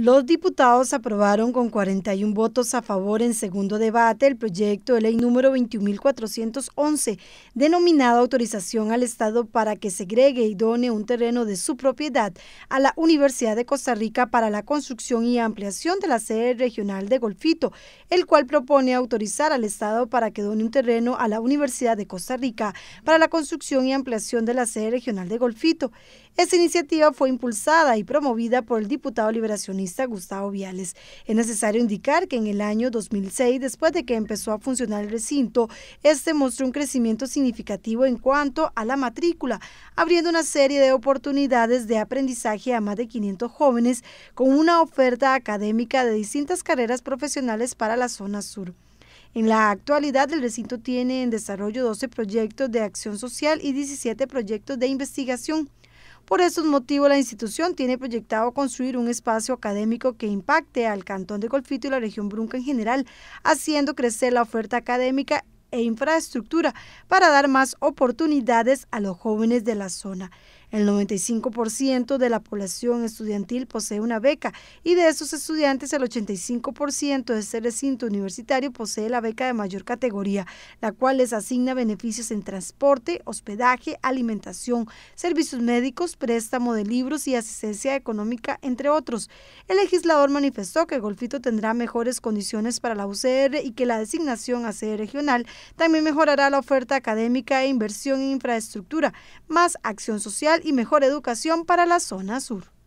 Los diputados aprobaron con 41 votos a favor en segundo debate el proyecto de ley número 21.411, denominado Autorización al Estado para que segregue y done un terreno de su propiedad a la Universidad de Costa Rica para la construcción y ampliación de la sede regional de Golfito, el cual propone autorizar al Estado para que done un terreno a la Universidad de Costa Rica para la construcción y ampliación de la sede regional de Golfito. Esta iniciativa fue impulsada y promovida por el diputado liberacionista Gustavo Viales. Es necesario indicar que en el año 2006, después de que empezó a funcionar el recinto, este mostró un crecimiento significativo en cuanto a la matrícula, abriendo una serie de oportunidades de aprendizaje a más de 500 jóvenes con una oferta académica de distintas carreras profesionales para la zona sur. En la actualidad, el recinto tiene en desarrollo 12 proyectos de acción social y 17 proyectos de investigación. Por estos motivos, la institución tiene proyectado construir un espacio académico que impacte al Cantón de Golfito y la región Brunca en general, haciendo crecer la oferta académica e infraestructura para dar más oportunidades a los jóvenes de la zona. El 95% de la población estudiantil posee una beca y de esos estudiantes el 85% de este recinto universitario posee la beca de mayor categoría, la cual les asigna beneficios en transporte, hospedaje, alimentación, servicios médicos, préstamo de libros y asistencia económica, entre otros. El legislador manifestó que Golfito tendrá mejores condiciones para la UCR y que la designación a sede regional también mejorará la oferta académica e inversión en infraestructura, más acción social y mejor educación para la zona sur.